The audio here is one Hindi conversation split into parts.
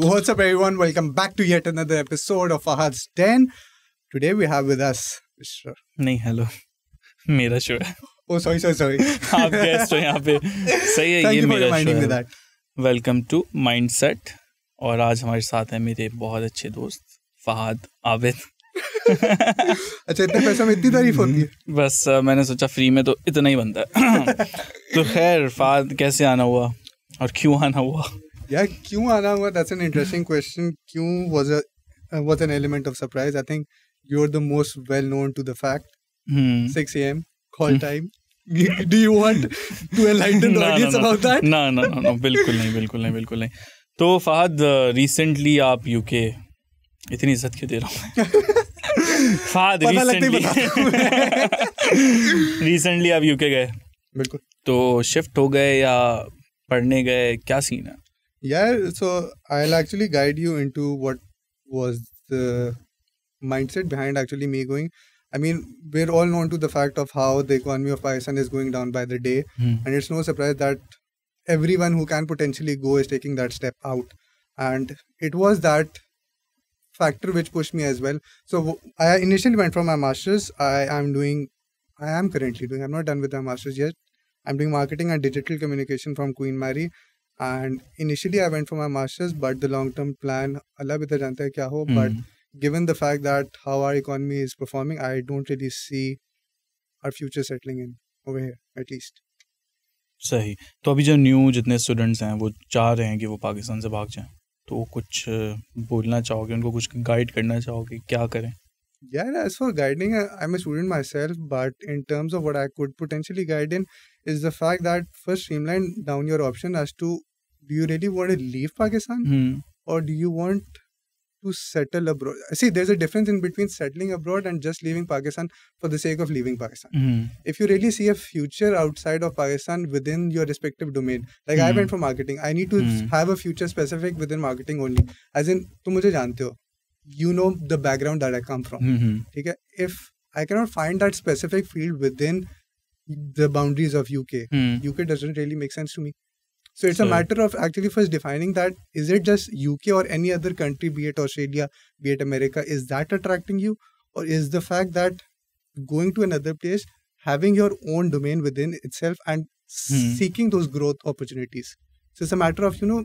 What's up, everyone? Welcome back to yet another episode of Ahad's 10. Today we have with us No, hello. Hello मेरा शो है ओ सॉरी सॉरी सॉरी आप गेस्ट हो यहाँ पे सही है ये मेरा शो है वेलकम टू माइंडसेट और आज हमारे साथ हैं मेरे बहुत अच्छे दोस्त फहाद आबिद अच्छा इतने पैसे में इतनी तारीफ होती है बस आ, मैंने सोचा फ्री में तो इतना ही बनता है तो खैर फहाद कैसे आना हुआ और क्यों आना हुआ यार क्यों आना हुआ दैट्स एन इंटरेस्टिंग क्वेश्चन क्यों was a was an element of surprise I think you are the most well known to the fact 6 am call hmm. time do you want to enlighten the audience about that ना ना ना बिल्कुल नहीं बिल्कुल नहीं बिल्कुल नहीं तो फहद रिसेंटली uh, आप यूके इतनी इज्जत क्यों दे रहा हूँ फहद रिसेंटली रिसेंटली आप यूके गए बिल्कुल तो शिफ्ट हो गए या पढ़ने गए क्या सीन है Yeah, so I'll actually guide you into what was the mindset behind actually me going. I mean, we're all known to the fact of how the economy of Pakistan is going down by the day, mm. and it's no surprise that everyone who can potentially go is taking that step out. And it was that factor which pushed me as well. So I initially went for my master's. I am doing, I am currently doing. I'm not done with my master's yet. I'm doing marketing and digital communication from Queen Mary, and initially I went for my masters but the long term plan Allah बेहतर जानता है क्या हो but given the fact that how are economy is performing I don't really see our future settling in over here at least सही तो अभी जो न्यू जितने स्टूडेंट्स हैं वो चाह रहे हैं कि वो पाकिस्तान से भाग जाएं तो कुछ बोलना चाहोगे उनको कुछ गाइड करना चाहोगे क्या करें Yeah, as for guiding, I'm a student myself, but in terms of what I could potentially guide in is the fact that first streamline down your option as to do you really want to leave Pakistan mm. or do you want to settle abroad? See, there's a difference in between settling abroad and just leaving Pakistan for the sake of leaving Pakistan. Mm. If you really see a future outside of Pakistan within your respective domain, like mm. I hmm. went for marketing, I need to hmm. have a future specific within marketing only. As in, तुम you know the background that I come from. Mm-hmm. Okay? Hmm. If I cannot find that specific field within the boundaries of UK, UK doesn't really make sense to me. So it's a hmm. matter of actually first defining that is it just UK or any other country, be it Australia, be it America, is that attracting you? Or is the fact that going to another place, having your own domain within itself and hmm. seeking those growth opportunities? So it's a matter of, you know,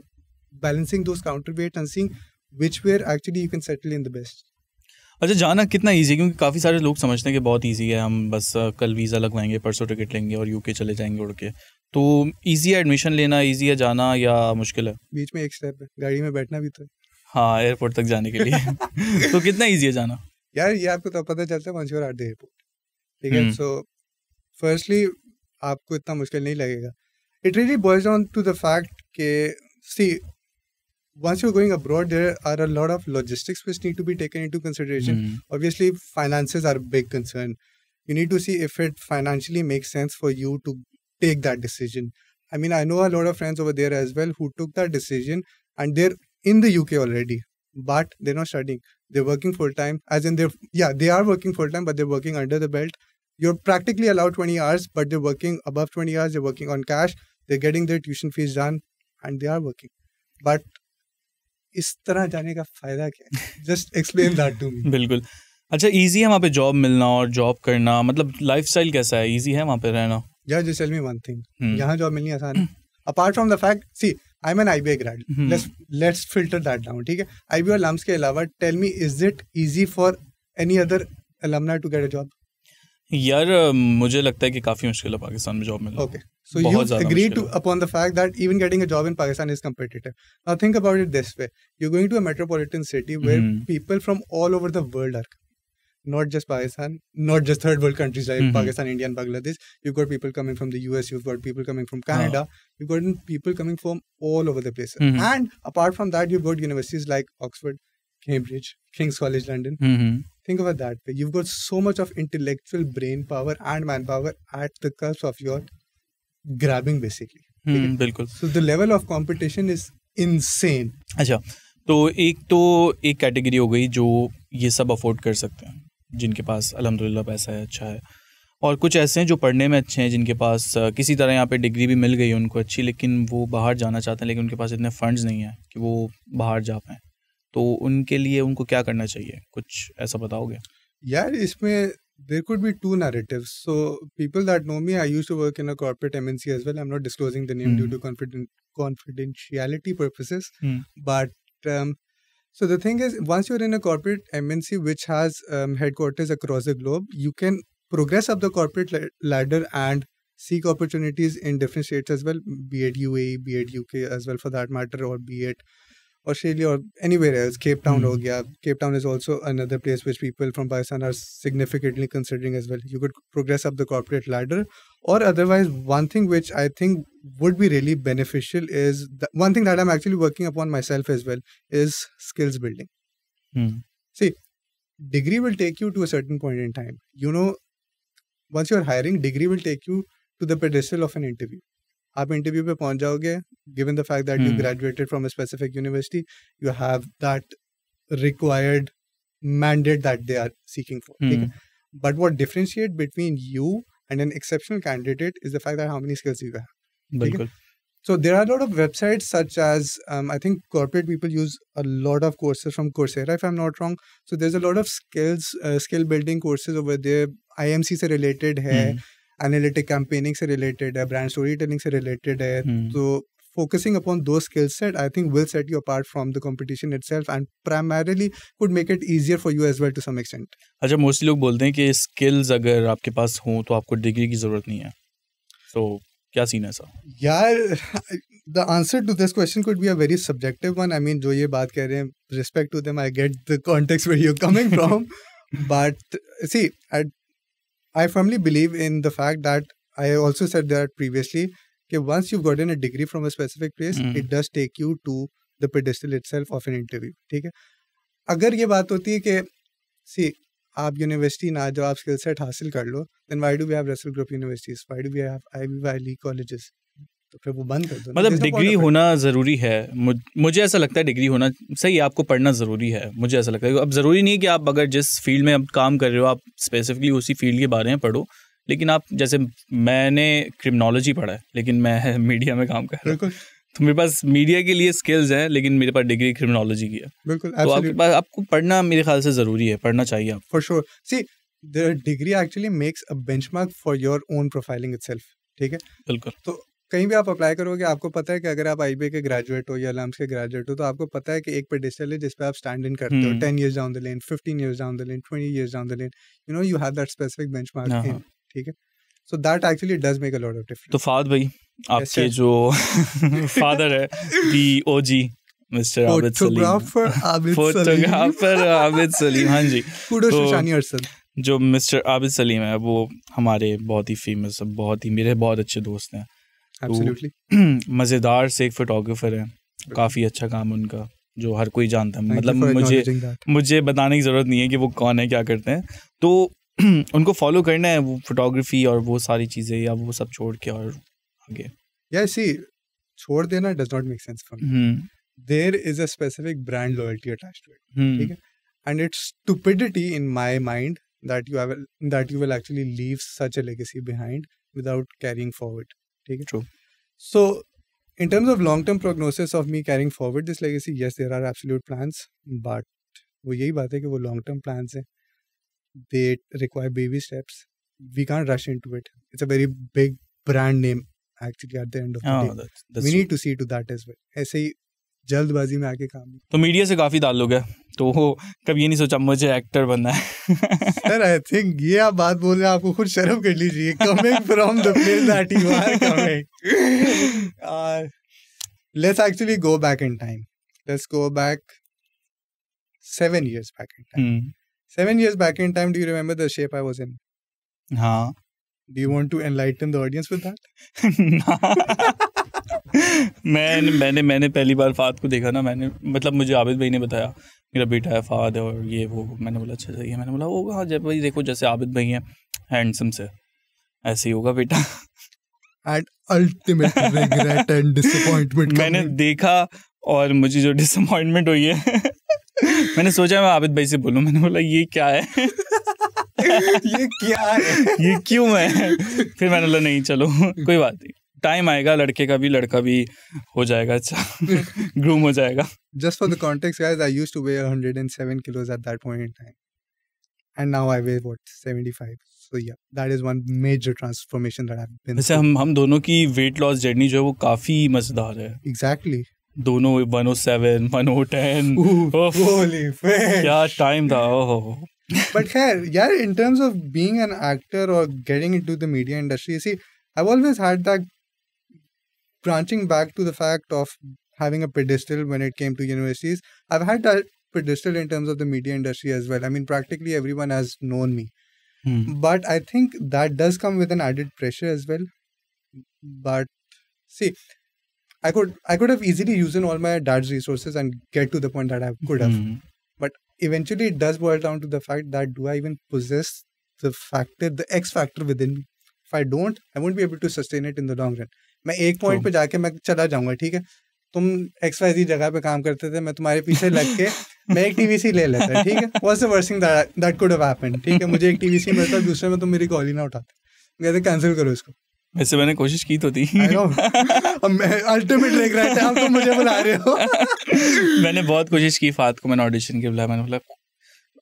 balancing those counterweights and seeing which way actually you can settle in the best. अच्छा जाना कितना ईजी क्योंकि काफ़ी सारे लोग समझते हैं कि बहुत ईजी है हम बस कल वीज़ा लगवाएंगे परसों टिकट लेंगे और यूके चले जाएंगे उड़ के तो ईजी है एडमिशन लेना ईजी है जाना या मुश्किल है बीच में एक स्टेप है गाड़ी में बैठना भी तो हाँ एयरपोर्ट तक जाने के लिए तो कितना ईजी है जाना यार ये आपको तब पता चलता है वंस आर द एयरपोर्ट ठीक है सो फर्स्टली आपको इतना मुश्किल नहीं लगेगा it really boils on to the fact के see once you're going abroad there are a lot of logistics which need to be taken into consideration mm. obviously finances are a big concern you need to see if it financially makes sense for you to take that decision. I mean, I know a lot of friends over there as well who took that decision and they're in the UK already, but they're not studying. They're working full time, as in they're, yeah, they are working full time, but they're working under the belt. You're practically allowed 20 hours, but they're working above 20 hours, they're working on cash, they're getting their tuition fees done, and they are working. But is तरह जाने का फायदा क्या है जस्ट एक्सप्लेन दैट टू बिल्कुल अच्छा इजी है वहाँ पे जॉब मिलना और जॉब करना मतलब लाइफस्टाइल कैसा है इजी है वहाँ पे रहना just just tell me one thing. Hmm. यहाँ जॉब मिलनी आसान है apart from the fact see I am an I B A grade let's filter that down ठीक है आई बी और लम्स के अलावा tell me is it easy for any other alumna to get a job यार मुझे लगता है कि काफी मुश्किल है पाकिस्तान में जॉब मिलना okay so you agree to upon the fact that even getting a job in Pakistan is competitive now think about it this way you going to a metropolitan city where people from all over the world are not just Pakistan, not just third world countries like mm-hmm. Pakistan, India, and Bangladesh. You've got people coming from the US, you've got people coming from Canada, oh. you've got people coming from all over the place. Mm-hmm. And apart from that, you've got universities like Oxford, Cambridge, King's College London. Mm-hmm. Think about that. You've got so much of intellectual brain power and manpower at the cusp of your grabbing, basically. बिल्कुल so the level of competition is insane अच्छा तो एक तो एक कैटेगरी हो गई जो ये सब अफोर्ड कर सकते हैं जिनके पास अलहमदिल्ला पैसा है अच्छा है और कुछ ऐसे हैं जो पढ़ने में अच्छे हैं जिनके पास किसी तरह यहाँ पे डिग्री भी मिल गई उनको अच्छी लेकिन वो बाहर जाना चाहते हैं लेकिन उनके पास इतने फंड्स नहीं हैं कि वो बाहर जा पाएँ तो उनके लिए उनको क्या करना चाहिए कुछ ऐसा बताओगे यार इसमें there could be two narrative so people that know me I use to work in a corporate M N C as well I am not disclosing the name due to confidentiality purposes but So the thing is, once you're in a corporate MNC which has um, headquarters across the globe, you can progress up the corporate ladder and seek opportunities in different states as well, be it UAE, be it UK as well for that matter, or be it Australia or anywhere else, Cape Town, mm. yeah, Cape Town is also another place which people from Pakistan are significantly considering as well. You could progress up the corporate ladder, or otherwise, one thing which I think would be really beneficial is one thing that I'm actually working upon myself as well is skills building. Mm. See, degree will take you to a certain point in time. You know, once you're hiring, degree will take you to the pedestal of an interview. आप इंटरव्यू पे पहुंच जाओगे given the fact that you graduated from specific university you have that required mandate that they are seeking for ठीक है but what differentiate between you and an exceptional candidate is the fact that how many skills you have so there are lot of website such as I think corporate people use a lot of courses from Coursera if I am not wrong so there a lot of skills skill building courses over there I am see से रिलेटेड है एनालिटिक कैंपेनिंग से रिलेटेड है ब्रांड स्टोरी टेलिंग से रिलेटेड है hmm. तो focusing upon those skill set i think will set you apart from the competition itself and primarily could make it easier for you as well to some extent अच्छा मोस्टली लोग बोलते हैं कि स्किल्स अगर आपके पास हों तो आपको डिग्री की जरूरत नहीं है तो क्या सीन है सर यार the answer to this question could be a very subjective one I mean जो ये बात कह रहे हैं respect to them I get the context where you coming from but see at I firmly believe in the fact that I also said that previously. Okay, once you've gotten a degree from a specific place, mm. it does take you to the pedestal itself of an interview. ठीक है अगर ये बात होती है कि सी आप यूनिवर्सिटी ना जाओ आप स्किल सेट हासिल कर लो then why do we have Russell group universities why do we have Ivy League colleges तो फिर वो बंद कर दो मतलब डिग्री होना ज़रूरी है मुझे ऐसा लगता है डिग्री होना सही आपको पढ़ना ज़रूरी है मुझे ऐसा लगता है अब ज़रूरी नहीं कि आप अगर जिस फील्ड में अब काम कर रहे हो आप स्पेसिफिकली उसी फील्ड के बारे में पढ़ो लेकिन आप जैसे मैंने क्रिमिनोलॉजी पढ़ा है लेकिन मैं मीडिया में काम कर रहा हूँ तो मेरे पास मीडिया के लिए स्किल्स हैं लेकिन मेरे पास डिग्री क्रिमिनोलॉजी की है बिल्कुल तो आपके पास आपको पढ़ना मेरे ख्याल से ज़रूरी है पढ़ना चाहिए आप for sure see the degree actually makes a benchmark for your own profiling it ठीक है बिल्कुल तो कहीं भी आप अप्लाई करोगे आपको पता है कि अगर आप आई के ग्रेजुएट हो या लम्स के ग्रेजुएट हो तो आपको पता है कि एक पेडिस्टल है जिसपे आप स्टैंड इन करते हो ten years down the lane fifteen years down the lane twenty years down the lane you know you have that specific bench mark ठीक है so that actually does make a lot of difference तो फाद भाई आपके जो फादर है बी ओ जी मिस्टर आबिद सलीम फोटोग्राफर आबिद सलीम हाँ जी अरसल तो जो मिस्टर आबिद सलीम है वो हमारे बहुत ही फेमस बहुत ही मेरे बहुत अच्छे दोस्त हैं तो मज़ेदार से एक फोटोग्राफर है काफ़ी अच्छा काम उनका जो हर कोई जानता है मतलब मुझे मुझे बताने की ज़रूरत नहीं है कि वो कौन है क्या करते हैं तो उनको फॉलो करना है वो फोटोग्राफी और वो सारी चीज़ें या वो सब छोड़ के और आगे या सी छोड़ देना does not make sense for there is a specific brand loyalty attached to it ठीक है and it's stupidity in my mind that you have that you will actually leave such a legacy behind without carrying forward take it true so in terms of long term prognosis of me carrying forward this legacy yes there are absolute plans but वो यही बात है कि वो long term They require baby steps. We can't rush into it. It's a very big brand name. actually at the end of the oh, day. we need to see to that as well. ऐसे ही जल्दबाजी में आके काम तो मीडिया से काफ़ी ताल्लुक है तो वो कभी ये नहीं सोचा मुझे एक्टर बनना है सर आई थिंक ये आप बात बोल रहे हैं आपको खुद शर्म कर लीजिए coming from the place that you are coming let's actually go back in time let's go back seven years back in time seven years back in time do you remember the shape I was in हां do you want to enlighten the audience with that मैं मैंने मैंने पहली बार फाद को देखा ना मैंने मतलब मुझे आबिद भाई ने बताया मेरा बेटा है फाद और ये वो मैंने बोला अच्छा सही है मैंने बोला वो हाँ जब भाई देखो जैसे आबिद भाई हैं हैंडसम से ऐसे ही होगा बेटा and ultimate regret and disappointment मैंने देखा और मुझे जो डिसअपॉइंटमेंट हुई है मैंने सोचा मैं आबिद भाई से बोलूं मैंने बोला ये क्या है ये क्या है ये क्यों है फिर मैंने बोला नहीं चलो कोई बात नहीं टाइम आएगा लड़के का भी लड़का भी हो जाएगा अच्छा ग्रूम हो जाएगा just for the context guys I used to weigh 107 kilos at that point in time and now I weigh what 75 so yeah that is one major transformation that I have been वैसे हम हम दोनों की वेट लॉस जर्नी जो है वो काफी मजेदार है एग्जैक्टली exactly. दोनों 107 110 क्या टाइम था branching back to the fact of having a pedestal when it came to universities, I've had that pedestal in terms of the media industry as well. I mean, practically everyone has known me. Hmm. But I think that does come with an added pressure as well. But see, I could I could have easily used in all my dad's resources and get to the point that I could have. Hmm. But eventually it does boil down to the fact that do I even possess the factor, the X factor within me? If I don't, I won't be able to sustain it in the long run. मैं एक पॉइंट तो पे जाके मैं चला जाऊंगा ठीक है तुम एक्स वाई जी जगह पे काम करते थे मैं तुम्हारे पीछे लग के मैं एक टीवी सी ले लेता ठीक है वर्सिंग दैट कुड हैपेंड ठीक है मुझे एक टीवी सी मिलता दूसरे में तुम मेरी कॉल ही ना उठाते कहते कैंसिल करो इसको वैसे मैंने कोशिश की तो थी अल्टीमेट लेकर आए आप तो मुझे बुला रहे हो मैंने बहुत कोशिश की फात को मैंने ऑडिशन के बुलाया मैंने बोला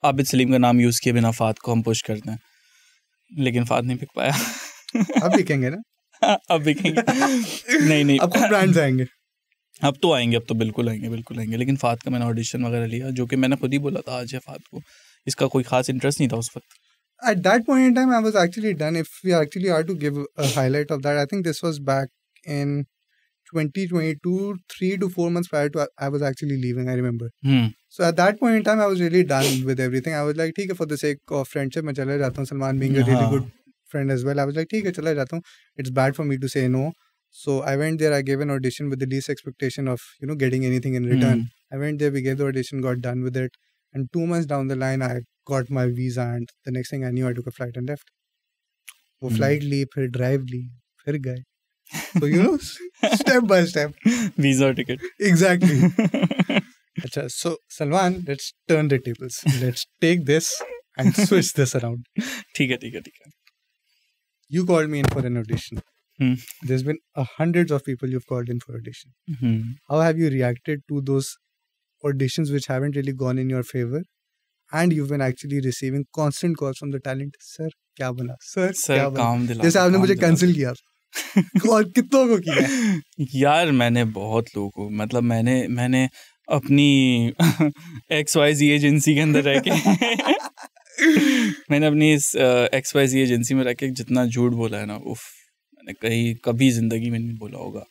आबिद सलीम का नाम यूज़ किए बिना फात को हम पुश करते हैं लेकिन फात नहीं पिक पाया अब दिखेंगे ना अब दिखेंगे नहीं नहीं अब ब्रांड्स आएंगे अब तो आएंगे अब तो बिल्कुल आएंगे बिल्कुल आएंगे लेकिन फात का मैंने ऑडिशन वगैरह लिया जो कि मैंने खुद ही बोला था आज है फात को इसका कोई खास इंटरेस्ट नहीं था उस वक्त at that point in time i was actually done if we actually are to give a highlight of that i think this was back in 2022 3 to 4 months prior to i was actually leaving i remember hmm. so at that point in time i was really done with everything i was like okay for the sake of friendship main chala jata hu salman being a really good friend as well. I was like, "Okay, है mm-hmm. चला It's bad for me to say no. So I went there. I gave an audition with the least expectation of you know getting anything in return. Mm. I went there. We gave the audition. Got done with it. And two months down the line, I got my visa. And the next thing I knew, I took a flight and left. वो mm-hmm. flight ली फिर drive ली फिर गए so you know step by step visa ticket exactly Achha, so salman let's turn the tables let's take this and switch this around ठीक है, ठीक है, ठीक है you called me in for an audition. Hmm. There's been uh, hundreds of people you've called in for audition. Hmm. How have you reacted to those auditions which haven't really gone in your favor? And you've been actually receiving constant calls from the talent, sir, क्या बना sir? सर क्या काम दिला जैसे आपने मुझे कैंसिल किया और कितनों को किया यार मैंने बहुत लोगों को मतलब मैंने मैंने अपनी एक्स वाई जी एजेंसी के अंदर रह के मैंने अपनी इस एक्स वाई सी एजेंसी में रखे जितना झूठ बोला है ना उफ मैंने कहीं कभी ज़िंदगी में नहीं बोला होगा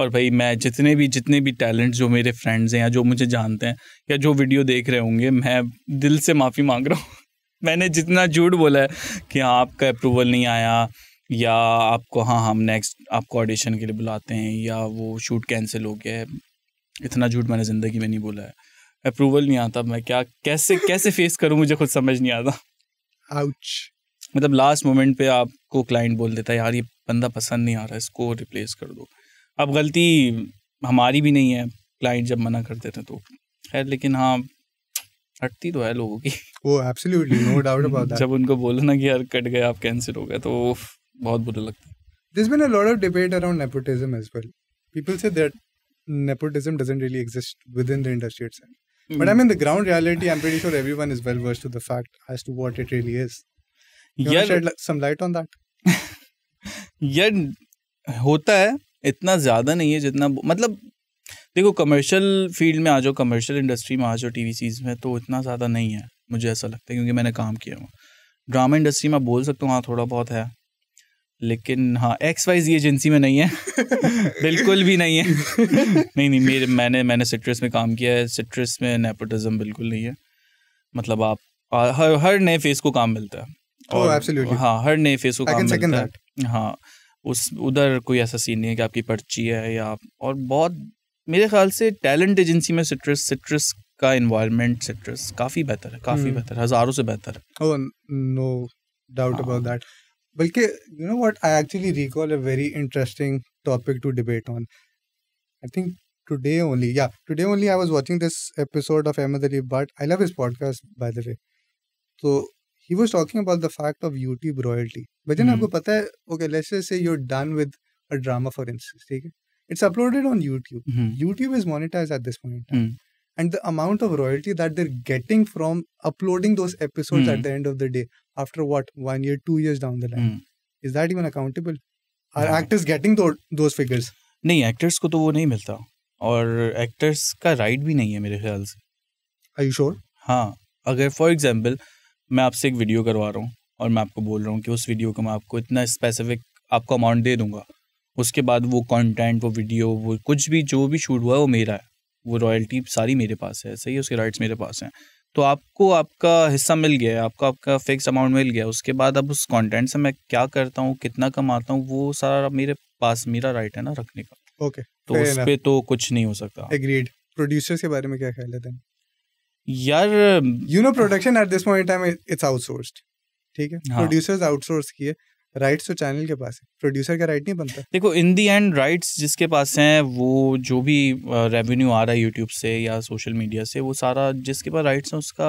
और भाई मैं जितने भी जितने भी टैलेंट जो मेरे फ्रेंड्स हैं या जो मुझे जानते हैं या जो वीडियो देख रहे होंगे मैं दिल से माफ़ी मांग रहा हूँ मैंने जितना झूठ बोला है कि हाँ आपका अप्रूवल नहीं आया या आपको हाँ हम नेक्स्ट आपको ऑडिशन के लिए बुलाते हैं या वो शूट कैंसिल हो गया है इतना झूठ मैंने ज़िंदगी में नहीं बोला है अप्रूवल नहीं आता मैं क्या कैसे कैसे फेस करूँ मुझे खुद समझ नहीं आता आउच मतलब लास्ट मोमेंट पे आपको क्लाइंट बोल देता है यार ये बंदा पसंद नहीं आ रहा इसको रिप्लेस कर दो अब गलती हमारी भी नहीं है क्लाइंट जब मना कर देते हैं तो खैर लेकिन हाँ हटती तो है लोगों की वो absolutely no doubt about that जब उनको बोलो ना कि यार कट गए आप कैंसिल हो गए तो बहुत बुरा लगता है been a lot of debate around nepotism as well people say that nepotism doesn't really exist within the industry itself Mm. But I mean, the ground reality, I'm pretty sure everyone is well versed to the fact as to what it really is. You yeah, shed like, some light on that? yeah होता है इतना ज़्यादा नहीं है जितना मतलब देखो कमर्शियल फील्ड में आ जाओ कमर्शियल इंडस्ट्री में आ जाओ टी सीज में तो इतना ज़्यादा नहीं है मुझे ऐसा लगता है क्योंकि मैंने काम किया हुआ ड्रामा इंडस्ट्री में बोल सकता हूँ हाँ थोड़ा बहुत है लेकिन हाँ एक्स वाई जी एजेंसी में नहीं है बिल्कुल भी नहीं है नहीं नहीं मेरे मैंने मैंने सिट्रस में काम किया है सिट्रस में नेपोटिज्म बिल्कुल नहीं है मतलब आप हर हर नए फेस को काम मिलता है oh, और oh, हाँ हर नए फेस को I काम मिलता that. है हाँ उस उधर कोई ऐसा सीन नहीं है कि आपकी पर्ची है या आप और बहुत मेरे ख्याल से टैलेंट एजेंसी में सिट्रस सिट्रस का इन्वायरमेंट सिट्रस काफ़ी बेहतर है काफ़ी hmm. बेहतर हज़ारों से बेहतर है no doubt about that But you know what? I actually recall a very interesting topic to debate on. I think today only, yeah, today only I was watching this episode of Ahmed but I love his podcast, by the way. So he was talking about the fact of YouTube royalty. But then, mm-hmm. pata okay, let's just say you're done with a drama, for instance. Okay? It's uploaded on YouTube. Mm-hmm. YouTube is monetized at this mm. And the amount of royalty that they're getting from uploading those episodes mm. at the end of the day, after what one year two years down the line mm. is that even accountable are yeah. actors getting those those figures नहीं एक्टर्स को तो वो नहीं मिलता और एक्टर्स का राइट भी नहीं है मेरे ख्याल से आई श्योर sure? हाँ अगर फॉर एग्जांपल मैं आपसे एक वीडियो करवा रहा हूँ और मैं आपको बोल रहा हूँ कि उस वीडियो का मैं आपको इतना स्पेसिफिक आपको अमाउंट दे दूंगा उसके बाद वो कंटेंट वो वीडियो वो कुछ भी जो भी शूट हुआ है वो मेरा है वो रॉयल्टी सारी मेरे पास है सही है उसके राइट्स मेरे पास हैं तो आपको आपका हिस्सा मिल गया है आपको आपका फिक्स अमाउंट मिल गया उसके बाद अब उस कंटेंट से मैं क्या करता हूँ कितना कमाता हूँ वो सारा मेरे पास मेरा राइट है ना रखने का ओके okay, तो उस पर तो कुछ नहीं हो सकता एग्रीड प्रोड्यूसर्स के बारे में क्या ख्याल है यार you know production at this point time it's outsourced ठीक है प्रोड्यूसर्स हाँ। आउटसोर्स किए राइट्स तो चैनल के पास है प्रोड्यूसर का राइट नहीं बनता देखो इन दी एंड राइट्स जिसके पास हैं वो जो भी रेवेन्यू आ रहा है यूट्यूब से या सोशल मीडिया से वो सारा जिसके पास राइट्स हैं उसका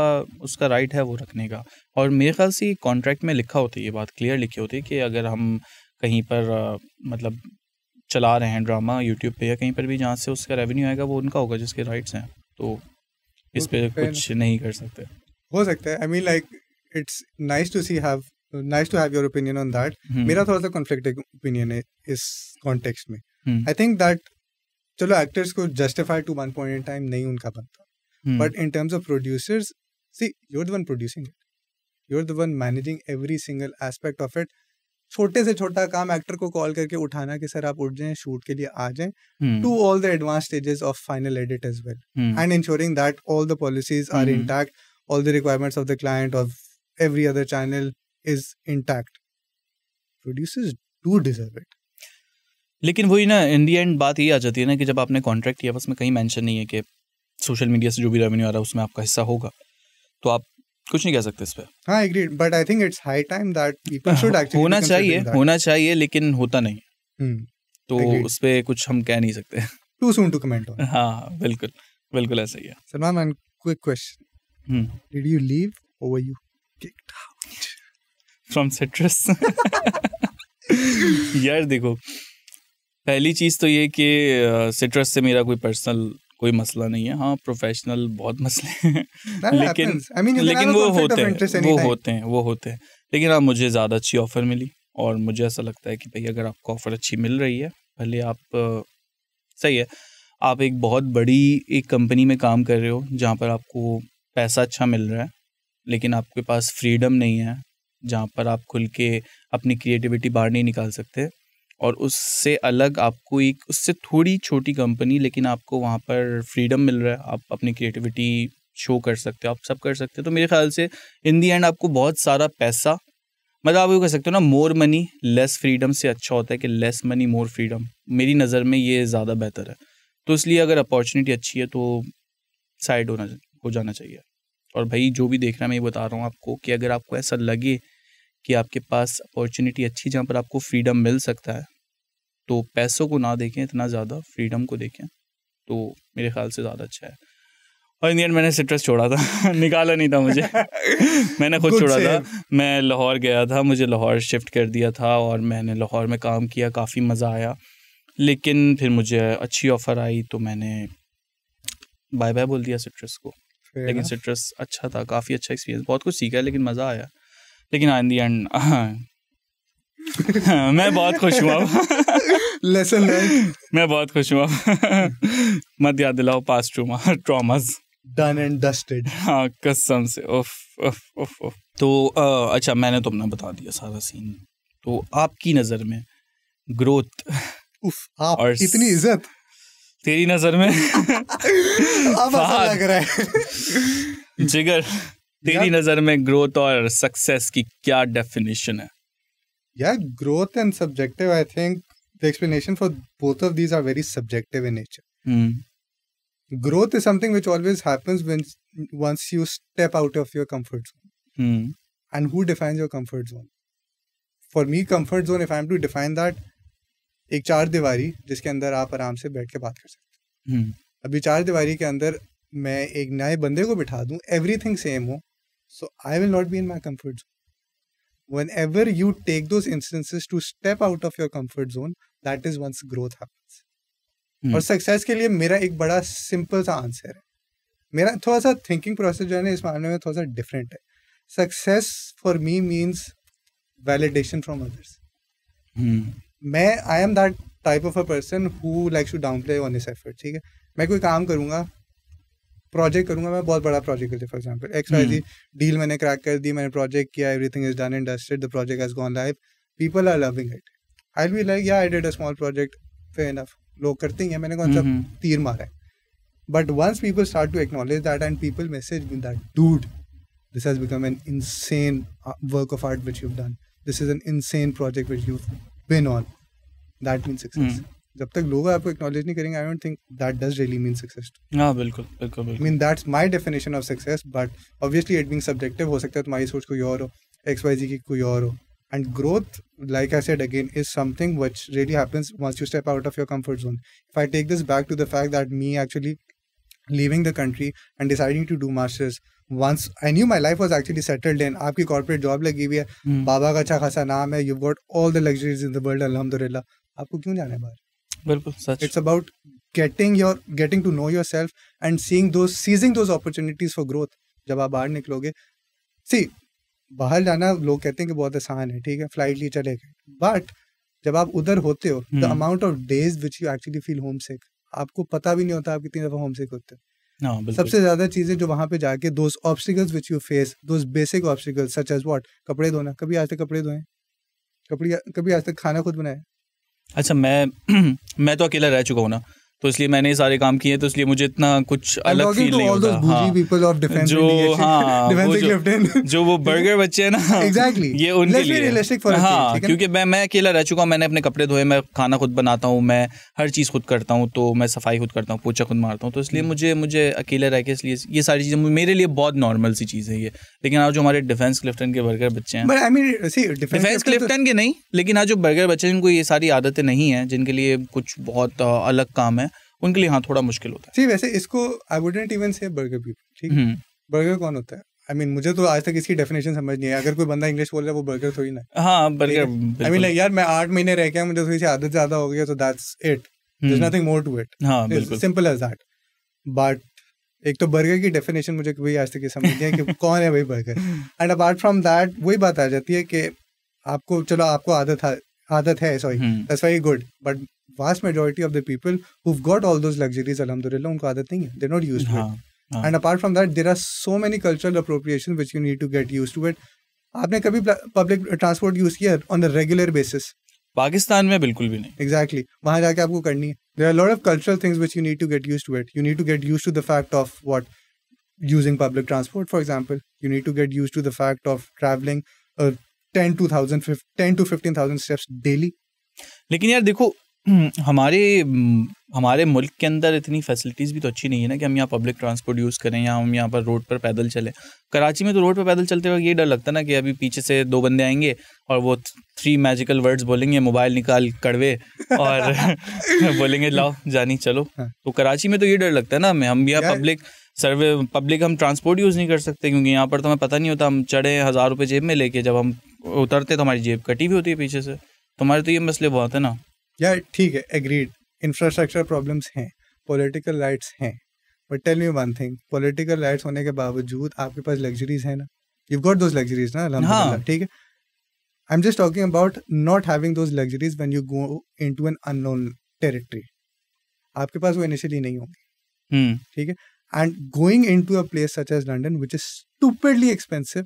उसका राइट है वो रखने का और मेरे ख्याल से कॉन्ट्रैक्ट में लिखा होता है ये बात क्लियर लिखी होती है कि अगर हम कहीं पर मतलब चला रहे हैं ड्रामा यूट्यूब पे या कहीं पर भी जहाँ से उसका रेवेन्यू आएगा वो उनका होगा जिसके राइट्स हैं तो इस पर कुछ नहीं कर सकते हो सकता है I mean like it's nice to see have nice to have your opinion on that मेरा थोड़ा सा कॉन्फ्लिक्ट ओपिनियन है इस कॉन्टेक्स्ट में आई थिंक दैट चलो एक्टर्स को justify to one point in time नहीं उनका बनता but in terms of producers see you the one producing it you the one managing every single aspect of it छोटे से छोटा काम एक्टर को कॉल करके उठाना कि सर आप उठ जाएं शूट के लिए आ जाएं to all the advance stages of final edit as well and ensuring that all the policies are intact all the requirements of the client of every other channel is intact producers do deserve it लेकिन वही ना इन दी एंड बात ये आ जाती है ना कि जब आपने कॉन्ट्रैक्ट किया बस में कहीं मेंशन नहीं है कि सोशल मीडिया से जो भी रेवेन्यू आ रहा है उसमें आपका हिस्सा होगा तो आप कुछ नहीं कह सकते इस पर हाँ agree but I think it's high time that people should actually होना चाहिए होना चाहिए लेकिन होता नहीं hmm. तो उस पर कुछ हम कह नहीं सकते too soon to comment on हाँ बिल्कुल बिल्कुल ऐसा ही है Salman quick question did you leave over you kicked out from Citrus यार देखो पहली चीज़ तो ये कि सिट्रस से मेरा कोई पर्सनल कोई मसला नहीं है हाँ प्रोफेशनल बहुत मसले हैं लेकिन I mean, लेकिन वो होते हैं वो होते हैं वो होते हैं लेकिन अब मुझे ज़्यादा अच्छी ऑफ़र मिली और मुझे ऐसा लगता है कि भाई अगर आपको ऑफ़र अच्छी मिल रही है भले आप सही है आप एक बहुत बड़ी एक कंपनी में काम कर रहे हो जहाँ पर आपको पैसा अच्छा मिल रहा है लेकिन आपके पास फ्रीडम नहीं है जहाँ पर आप खुल के अपनी क्रिएटिविटी बाहर नहीं निकाल सकते और उससे अलग आपको एक उससे थोड़ी छोटी कंपनी लेकिन आपको वहाँ पर फ्रीडम मिल रहा है आप अपनी क्रिएटिविटी शो कर सकते हो आप सब कर सकते हो तो मेरे ख्याल से इन दी एंड आपको बहुत सारा पैसा मतलब आप ये कह सकते हो ना मोर मनी लेस फ्रीडम से अच्छा होता है कि लेस मनी मोर फ्रीडम मेरी नज़र में ये ज़्यादा बेहतर है तो इसलिए अगर अपॉर्चुनिटी अच्छी है तो साइड होना हो जाना चाहिए और भाई जो भी देख रहा है मैं ये बता रहा हूँ आपको कि अगर आपको ऐसा लगे कि आपके पास अपॉर्चुनिटी अच्छी जहाँ पर आपको फ्रीडम मिल सकता है तो पैसों को ना देखें इतना ज़्यादा फ्रीडम को देखें तो मेरे ख्याल से ज़्यादा अच्छा है और इंडियन मैंने सिट्रस छोड़ा था निकाला नहीं था मुझे मैंने खुद छोड़ा था मैं लाहौर गया था मुझे लाहौर शिफ्ट कर दिया था और मैंने लाहौर में काम किया काफ़ी मज़ा आया लेकिन फिर मुझे अच्छी ऑफ़र आई तो मैंने बाय बाय बोल दिया सिट्रस को लेकिन सिट्रस अच्छा था काफ़ी अच्छा एक्सपीरियंस बहुत कुछ सीखा लेकिन मज़ा आया लेकिन इन दी एंड मैं बहुत खुश हुआ अब लेसन मैं बहुत खुश हुआ मत याद दिलाओ past trauma traumas done and dusted हाँ कसम से उफ उफ उफ उफ तो आ, अच्छा मैंने तुमने तो बता दिया सारा सीन तो आपकी नज़र में ग्रोथ उफ आप और इतनी इज्जत तेरी नजर में अब ऐसा लग रहा है जिगर तेरी नजर में ग्रोथ और सक्सेस की क्या डेफिनेशन है या growth and subjective I think the explanation for both of these are very subjective in nature growth is something which always happens when once you step out of your comfort zone and who defines your comfort zone for me comfort zone if I am to define that एक चार दीवारी जिसके अंदर आप आराम से बैठ के बात कर सकते हैं hmm. अभी चार दीवारी के अंदर मैं एक नए बंदे को बिठा दूं एवरीथिंग सेम हो So I will not be in my comfort zone. Whenever you take those instances to step out of your comfort zone, that is once growth happens. Hmm. और सक्सेस के लिए मेरा एक बड़ा सिंपल सा आंसर है मेरा थोड़ा सा थिंकिंग प्रोसेस जो है ना इस मामले में थोड़ा सा डिफरेंट है success for me means validation from others मैं I am that type of a person who likes to downplay on this effort ठीक है मैं कोई काम करूंगा प्रोजेक्ट करूंगा मैं बहुत बड़ा प्रोजेक्ट कर लिया for example X Y Z deal मैंने क्रैक कर दी मैंने प्रोजेक्ट किया everything is done and dusted the project has gone live people are loving it I be like yeah I did a small project fair enough लोग करते ही हैं मैंने कौन सा हम्म, हम्म। तीर मारा है but once people start to acknowledge that and people message in that dude this has become an insane work of art which you done this is an insane project which you been on that mean success जब तक लोग आपको एक्नॉलेज नहीं करेंगे I don't think that does really mean success हाँ बिल्कुल बिल्कुल I mean that's my definition of success but obviously it being subjective हो सकता है तुम्हारी सोच कोई और हो एक्स वाई जी की कोई और हो and growth like I said again is something which really happens once you step out of your comfort zone if I take this back to the fact that me actually leaving the country and deciding to do masters once I knew my life was actually settled in आपकी कॉर्पोरेट जॉब लगी हुई है हम्म। बाबा का अच्छा खासा नाम है you got all the luxuries in the world अलहमदुल्ला आपको क्यों जाना है बाहर बिल्कुल सच it's about getting your getting to know yourself and seeing those seizing those opportunities for growth जब आप बाहर निकलोगे सी बाहर जाना लोग कहते हैं कि बहुत आसान है ठीक है फ्लाइट ली चले गए बट जब आप उधर होते हो the amount of days which you actually feel homesick आपको पता भी नहीं होता आप कितनी दफा होम सिक होते हो No, हाँ, सबसे ज्यादा चीजें जो वहां पे जाके those obstacles which you face those basic obstacles such as what कपड़े धोना कभी आज तक कपड़े धोए कपड़े कभी आज तक खाना खुद बनाया अच्छा मैं मैं तो अकेला रह चुका हूँ ना तो इसलिए मैंने सारे काम किए तो इसलिए मुझे इतना कुछ अलग फील नहीं होता हाँ, जो हाँ वो जो, जो वो बर्गर बच्चे हैं ना exactly. ये उनके लिए हाँ क्योंकि मैं मैं अकेला रह चुका हूँ मैंने अपने कपड़े धोए मैं खाना खुद बनाता हूँ मैं हर चीज़ खुद करता हूँ तो मैं सफाई खुद करता हूँ पोछा खुद मारता हूँ तो इसलिए hmm. मुझे मुझे अकेले रह के इसलिए ये सारी चीज़ें मेरे लिए बहुत नॉर्मल सी चीज़ है ये लेकिन आज जो हमारे डिफेंस क्लिफ्टन के बर्गर बच्चे हैं डिफेंस क्लिफ्टन तो- के नहीं लेकिन आज जो बर्गर बच्चे हैं जिनको ये सारी आदतें नहीं हैं जिनके लिए कुछ बहुत अलग काम है उनके लिए हाँ थोड़ा मुश्किल होता है वैसे इसको I wouldn't even say burger people ठीक बर्गर हम्म। कौन होता है आई I मीन mean, मुझे तो आज तक इसकी डेफिनेशन समझ नहीं है अगर कोई बंदा इंग्लिश बोल रहा है वो बर्गर थोड़ी ना हाँ बर्गर आई मीन यार मैं आठ महीने रह गया मुझे थोड़ी सी आदत ज्यादा हो गई तो that's it there nothing more to it simple as that but एक तो बर्गर की डेफिनेशन मुझे कभी आज तक ये समझ नहीं है कि कौन है भाई burger and apart from that वही बात आ जाती है कि आपको चलो आपको आदत आदत है sorry that's very good but vast majority of the people who've got all those luxuries, alhamdulillah, unko aadat nahi They're not used to it. And apart from that, there are so many cultural appropriations which you need to get used to it. आपने कभी पब्लिक ट्रांसपोर्ट यूज किया on a regular basis Pakistan में बिल्कुल भी नहीं एग्जैक्टली exactly. वहां जाके आपको करनी है there are lot of cultural things you need to get used to to it you need to get use to the fact of what using public transport, for example. You need to get used to the fact of traveling uh, 10 to 1000, to 15,000 steps daily. लेकिन यार देखो हमारे हमारे मुल्क के अंदर इतनी फैसिलिटीज़ भी तो अच्छी नहीं है ना कि हम यहाँ पब्लिक ट्रांसपोर्ट यूज़ करें या हम यहाँ पर रोड पर पैदल चलें कराची में तो रोड पर पैदल चलते वक्त ये डर लगता ना कि अभी पीछे से दो बंदे आएंगे और वो थ्री मैजिकल वर्ड्स बोलेंगे मोबाइल निकाल कड़वे और बोलेंगे लाओ जानी चलो हाँ। तो कराची में तो ये डर लगता है ना हम यहाँ पब्लिक सर्वे पब्लिक हम ट्रांसपोर्ट यूज़ नहीं कर सकते क्योंकि यहाँ पर तो हमें पता नहीं होता हम चढ़े हज़ार रुपये जेब में लेके जब हम उतरते तो हमारी जेब कटी भी होती है पीछे से तो हमारे तो ये मसले बहुत है ना या ठीक है एग्रीड इंफ्रास्ट्रक्चर प्रॉब्लम्स हैं पॉलिटिकल राइट्स हैं but tell me one thing political rights होने के बावजूद आपके पास लग्जरीज है ना यू गॉट दोज लग्जरीज ना अलहमदिल्ला ठीक है I am just talking about not having those luxuries when you go into an unknown territory आपके पास वो इनिशियली नहीं होंगे हम्म। ठीक है and going to a place such as London which is stupidly expensive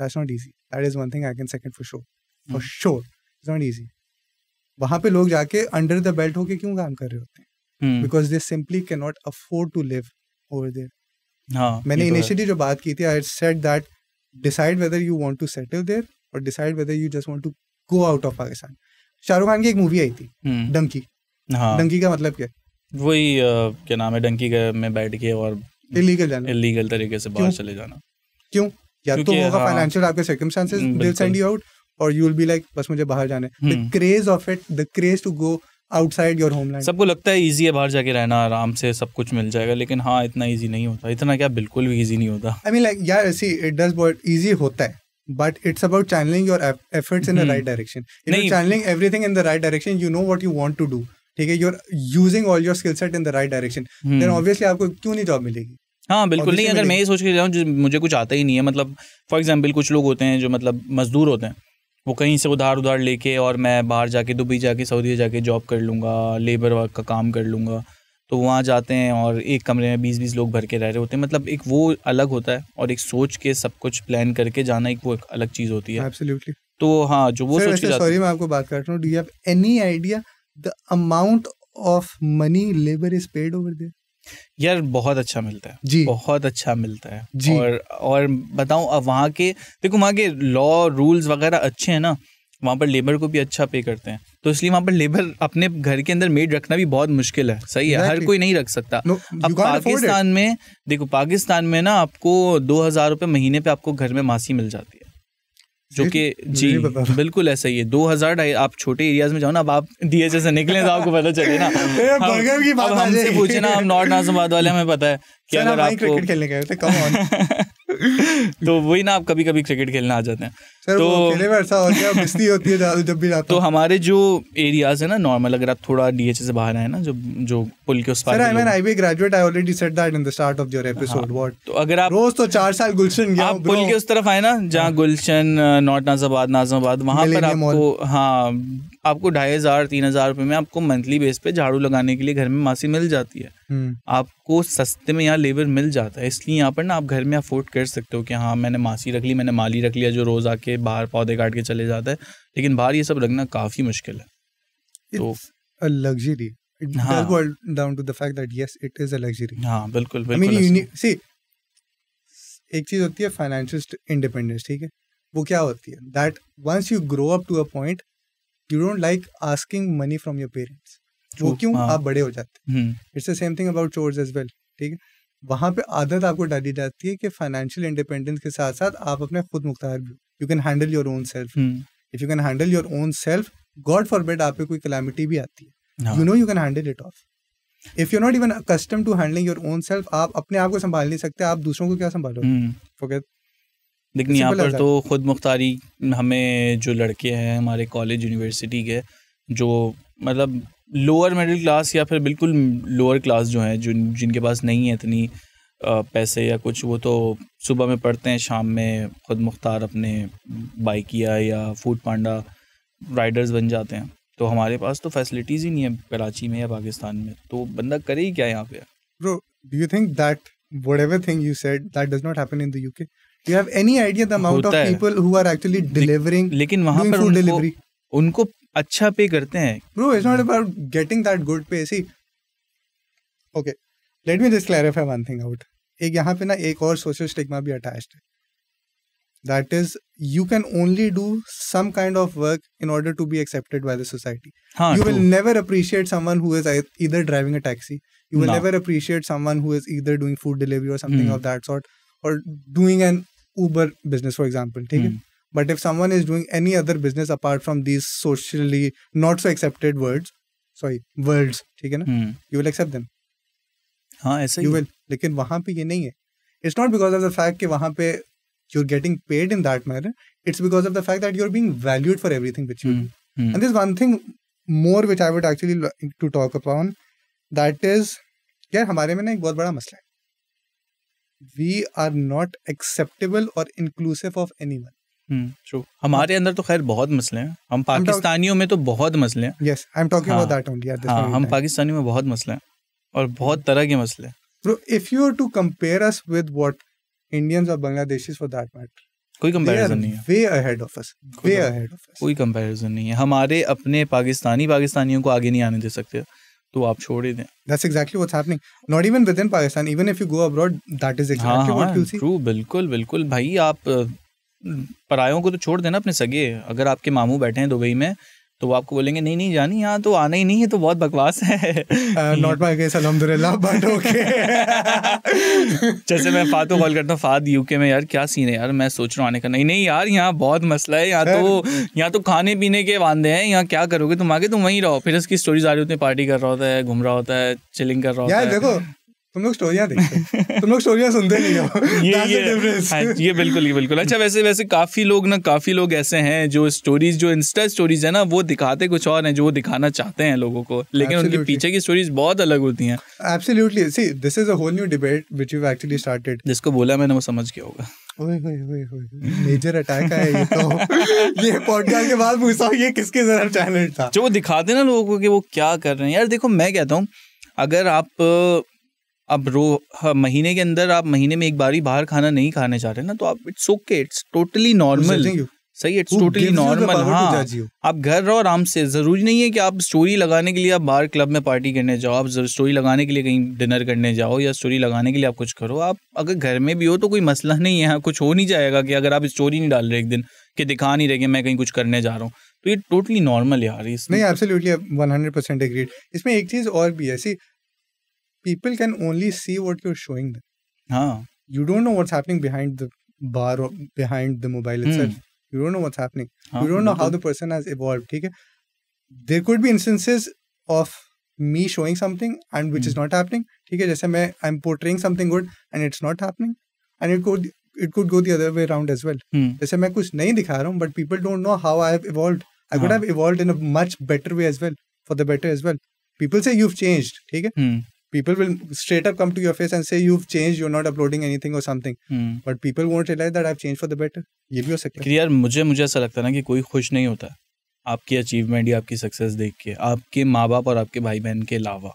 that's not easy that is one thing I can second for sure for sure it's not easy वहां पे लोग जाके अंडर द बेल्ट होके क्यों काम कर रहे होते हैं because they simply can not afford to live over there मैंने इनिशियली तो जो बात की थी I said that decide whether you want to settle there और decide whether you just want to go out of Pakistan Shahrukh Khan की एक मूवी आई थी डंकी हम्म। हाँ डंकी का मतलब क्या वही क्या नाम है डंकी के में बैठ के और इलीगल जाना इलीगल तरीके से बाहर चले जाना क्यों या तो होगा फाइनेंशियल हाँ। आपके circumstances they send you out और यू विल बी लाइक बस मुझे बाहर जाने the craze of it the craze to go outside your homeland सबको लगता है इजी है बाहर जाके रहना आराम से सब कुछ मिल जाएगा लेकिन हाँ इतना इजी नहीं होता इतना क्या बिल्कुल भी इजी नहीं होता आई मीन लाइक यार see it does not easy होता है but it's about channeling your efforts in the right direction if you channeling everything in the right direction you know what you want to do ठीक है you're using all your skill set in the right direction then obviously आपको क्यों नहीं जॉब मिलेगी हाँ बिल्कुल नहीं अगर मैं ये सोच के जाऊँ मुझे कुछ आता ही नहीं है मतलब फॉर एग्जाम्पल कुछ लोग होते हैं जो मतलब मजदूर होते हैं वो कहीं से उधार उधार लेके और मैं बाहर जाके दुबई जाके सऊदी जाके जॉब कर लूँगा लेबर वर्क का काम कर लूँगा तो वहाँ जाते हैं और एक कमरे में बीस बीस लोग भर के रह रहे होते हैं मतलब एक वो अलग होता है और एक सोच के सब कुछ प्लान करके जाना एक वो एक अलग चीज़ होती है Absolutely. तो हाँ जो वो सोच सॉरी मैं आपको बात करता हूँ any idea the amount of money labour is paid over there यार बहुत अच्छा मिलता है जी बहुत अच्छा मिलता है जी और और बताऊं वहाँ के देखो वहाँ के लॉ रूल्स वगैरह अच्छे हैं ना वहाँ पर लेबर को भी अच्छा पे करते हैं तो इसलिए वहाँ पर लेबर अपने घर के अंदर मेड रखना भी बहुत मुश्किल है सही है हर कोई नहीं रख सकता no, अब पाकिस्तान में देखो पाकिस्तान में ना आपको दो हजार रुपये महीने पे आपको घर में मासी मिल जाती है जो कि जी बिल्कुल ऐसा ही है दो हजार आप छोटे एरियाज में जाओ ना अब आप डीएचए से निकले तो आपको पता चले ना बर्गर की बात हमसे पूछे ना हम नॉर्थ नाजमाबाद वाले हमें पता है कि अगर आपको क्रिकेट खेलने गए थे कम ऑन तो वही ना आप कभी कभी क्रिकेट खेलना आ जाते हैं सर, तो वो ऐसा हो गया मस्ती होती है जब भी जाता तो हमारे जो एरियाज है ना नॉर्मल अगर आप थोड़ा डीएचए से बाहर आए ना जो जो पुल के उस पार I mean I be graduate I already said that in the start of your episode what तो अगर आप रोज तो चार साल गुलशन गया आप पुल के उस तरफ आए ना जहाँ हाँ। गुलशन नॉर्थ नाजाबाद नाजाबाद वहां पर आपको हाँ आपको ढाई हजार तीन हजार रुपये में आपको मंथली बेस पे झाड़ू लगाने के लिए घर में मासी मिल जाती है हम्म। आपको सस्ते में यहाँ लेबर मिल जाता है इसलिए यहाँ पर ना आप घर में अफोर्ड कर सकते हो कि हाँ मैंने मासी रख ली मैंने माली रख लिया जो रोज आके बाहर पौधे काट के चले जाता है लेकिन बाहर ये सब रखना काफी मुश्किल है तो हाँ। हाँ, लग्जरी एक चीज होती है फाइनेंशियल इंडिपेंडेंस ठीक है वो क्या होती है that once you grow up to a point you don't like asking money from your parents वो क्यों हाँ। आप बड़े हो जाते हैं it's the same thing about chores as well ठीक है वहाँ पे आदत आपको डाली जाती है कि फाइनेंशियल इंडिपेंडेंस के साथ साथ आप अपने खुद मुख्तार भी you can handle your own self if you can handle your own self god forbid आप पे कोई कलामिटी भी आती है you know you can handle it off if you not even accustom to handling your own self आप अपने आप को संभाल नहीं सकते आप दूसरों को क्या संभालोगे हम्म। लेकिन यहाँ पर तो खुद मुख्तारी हमें जो लड़के हैं हमारे कॉलेज यूनिवर्सिटी के जो मतलब लोअर मिडिल क्लास या फिर बिल्कुल लोअर क्लास जो हैं जिन जिनके पास नहीं है इतनी पैसे या कुछ वो तो सुबह में पढ़ते हैं शाम में खुद मुख्तार अपने बाइकिया या फूड पांडा राइडर्स बन जाते हैं तो हमारे पास तो फैसिलिटीज़ ही नहीं है कराची में या पाकिस्तान में तो बंदा करे ही क्या यहाँ पे do you think that whatever thing you set that does not happen in the UK you have any idea the amount of people who are actually delivering लेकिन वहां पर उनको, उनको अच्छा पे करते हैं bro it's not about getting that good pay see okay let me just clarify one thing out एक यहाँ पे ना एक और सोशल स्टिग्मा भी attached that is you can only do some kind of work in order to be accepted by the society Haan, you will never appreciate someone who is either driving a taxi you will never appreciate someone who is either doing food delivery or something hmm. of that sort or doing an Uber business, for example. ठीक है? But if someone is doing any other business apart from these socially not so accepted words, sorry, words, ठीक है ना? You will accept them. हाँ ऐसे you will. लेकिन वहाँ पे ये नहीं है. It's not because of the fact कि वहाँ पे you're getting paid in that manner. It's because of the fact that you're being valued for everything which you do. And there's one thing more which I would actually like to talk upon. That is, यार हमारे में ना एक बहुत बड़ा मसला है वी आर नॉट एक्सेप्टेबल और inclusive of any one true हमारे हाँ। अंदर तो खैर बहुत मसले हैं हम पाकिस्तानियों में तो बहुत मसले हैं yes I am talking about that only at this हम पाकिस्तानियों में बहुत मसले हैं और बहुत तरह के मसले bro if you are to compare us with what Indians और बांग्लादेशीज फॉर दैट मैटर कोई कंपैरिजन नहीं है way ahead of us way ahead of us कोई कंपैरिजन नहीं है हमारे अपने पाकिस्तानी पाकिस्तानियों को आगे नहीं आने दे सकते तो आप छोड़ ही दें that's exactly what's happening not even within Pakistan even if you go abroad that is exactly what you see true बिल्कुल बिल्कुल भाई आप परायों को तो छोड़ देना अपने सगे अगर आपके मामू बैठे हैं दुबई में तो वो आपको बोलेंगे नहीं नहीं जानी यहाँ तो आना ही नहीं है तो बहुत बकवास है नॉट माय केस अल्हम्दुलिल्लाह बट ओके जैसे मैं फातो कॉल करता हूँ फात यूके में यार क्या सीन है यार मैं सोच रहा हूँ आने का नहीं नहीं यार यहाँ बहुत मसला है यहाँ तो यहाँ तो खाने पीने के वादे हैं यहाँ क्या करोगे तुम आगे तुम तो वहीं रहो फिर उसकी स्टोरीज आ रही होती है पार्टी कर रहा होता है घूम रहा होता है चिलिंग कर रहा होता है देखो तुम लोग स्टोरियाँ देखते तुम लोग स्टोरियाँ सुनते नहीं हो ये ये, हाँ, ये बिल्कुल ये बिल्कुल अच्छा वैसे वैसे काफ़ी लोग ना काफ़ी लोग ऐसे हैं जो स्टोरीज जो इंस्टा स्टोरीज है ना वो दिखाते कुछ और हैं जो वो दिखाना चाहते हैं लोगों को लेकिन उनके पीछे की स्टोरीज बहुत अलग होती हैं absolutely see this is a whole new debate which you actually started जिसको बोला मैंने वो समझ गया होगा मेजर अटैक है ये तो ये पॉडकास्ट के बाद पूछता हूँ ये किसके जरा चैलेंज था जो वो दिखाते ना लोगों को कि वो क्या कर रहे हैं यार देखो मैं कहता हूँ अगर आप अब रो हाँ, महीने के अंदर आप महीने में एक बार ही बाहर खाना नहीं खाने जा रहे ना तो आप it's okay it's totally normal सही इट्स टोटली नॉर्मल हाँ आप घर रहो आराम से ज़रूरी नहीं है कि आप स्टोरी लगाने के लिए आप बाहर क्लब में पार्टी करने जाओ आप स्टोरी लगाने के लिए कहीं डिनर करने जाओ या स्टोरी लगाने के लिए आप कुछ करो आप अगर घर में भी हो तो कोई मसला नहीं है कुछ हो नहीं जाएगा कि अगर आप स्टोरी नहीं डाल रहे एक दिन कि दिखा नहीं रहे मैं कहीं कुछ करने जा रहा हूँ तो ये टोटली नॉर्मल यार नहीं एब्सोल्युटली 100% एग्रीड इसमें एक चीज़ और भी है सी people can only see what you're showing them. Ah, You don't know what's happening behind the bar or behind the mobile hmm. itself. Mm. You don't know what's happening. You don't know how the person has evolved. Okay? There could be instances of me showing something and which mm. is hmm. not happening. Okay? Just I'm portraying something good and it's not happening. And it could it could go the other way around as well. Hmm. i मैं कुछ नहीं but people don't know how I have evolved. I could have evolved in a much better way as well for the better as well. People say you've changed, Okay. Hmm. people will straight up come to your face and say you've changed you're not uploading anything or something hmm. but people won't realize that i've changed for the better ये भी हो सकता है यार मुझे मुझे ऐसा लगता है ना कि कोई खुश नहीं होता आपकी अचीवमेंट या आपकी सक्सेस देख के आपके माँ बाप और आपके भाई बहन के अलावा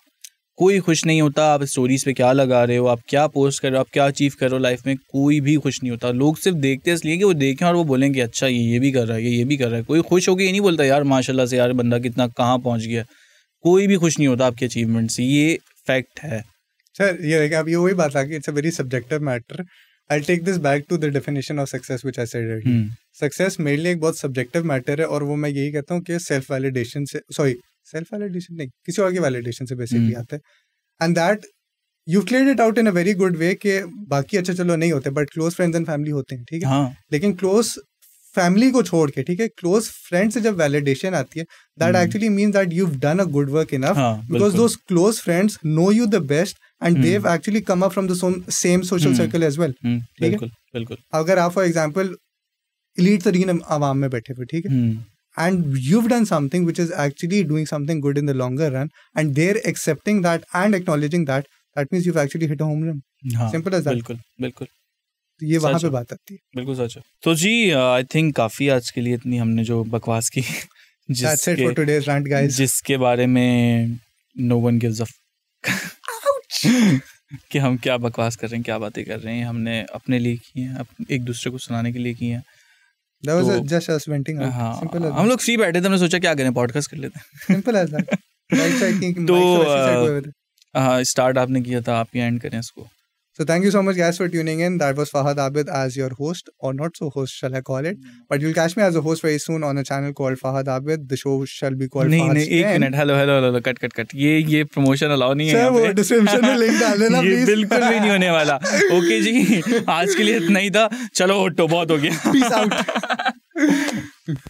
कोई खुश नहीं होता आप स्टोरीज पे क्या लगा रहे हो आप क्या पोस्ट कर रहे हो आप क्या अचीव कर रहे हो लाइफ में कोई भी खुश नहीं होता लोग सिर्फ देखते इसलिए कि वो देखें और वो बोलें कि अच्छा ये ये भी कर रहा है ये ये भी कर रहा है कोई खुश होकर ये नहीं बोलता यार माशाल्लाह से यार बंदा कितना कहाँ पहुँच गया कोई भी खुश नहीं होता आपकी अचीवमेंट से ये फैक्ट है सर ये देखिए अब ये वही बात आ गई it's a very subjective matter I take this back to the definition of success which I said success मेरे लिए एक बहुत सब्जेक्टिव मैटर है और वो मैं यही कहता हूँ कि सेल्फ वैलिडेशन से सॉरी सेल्फ वैलिडेशन नहीं किसी और की वैलिडेशन से बेसिकली hmm. आता है and that you clear it out in a very good way कि बाकी अच्छा चलो नहीं होते but close friends and family होते हैं ठीक है हाँ. लेकिन क्लोज फैमिली को छोड़ के ठीक है क्लोज फ्रेंड से जब वैलिडेशन आती है that actually mean that you done a good work enough because those close friends know you the best and they actually come up from the same social circle as well ठीक है बिल्कुल अगर आप फॉर एग्जाम्पल इलीट तरीन आवाम में बैठे हुए ठीक है and you've done something which is actually doing something good in the longer run and they're accepting that and acknowledging that that means you've actually hit a home run हाँ, simple as that बिल्कुल बिल्कुल तो ये वहां पे बात आती है बिल्कुल सच है तो जी आई थिंक काफी आज के लिए इतनी हमने जो बकवास की जिसके, rant, जिसके बारे में नो वन गिव्स अ कि हम क्या बकवास कर रहे हैं क्या बातें कर रहे हैं हमने अपने लिए की हैं एक दूसरे को सुनाने के लिए की हैं तो, हाँ, हम लोग फ्री बैठे थे हमने सोचा क्या करें पॉडकास्ट कर लेते हैं सिंपल तो, तो स्टार्ट uh, हाँ, आपने किया था आप ही एंड करें इसको So thank you so much, guys, for tuning in. That was Fahad Abid as your host, or not so host, shall I call it? Mm-hmm. But you'll catch me as a host very soon on a channel called Fahad Abid. The show shall be called. नहीं नहीं एक minute hello hello hello cut cut cut ये ये प्रमोशन अलाउ नहीं है सर वो डिस्क्रिप्शन में लिंक डाल देना प्लीज बिल्कुल भी नहीं होने वाला ओके जी आज के लिए इतना ही था चलो तो बहुत हो गया पीस आउट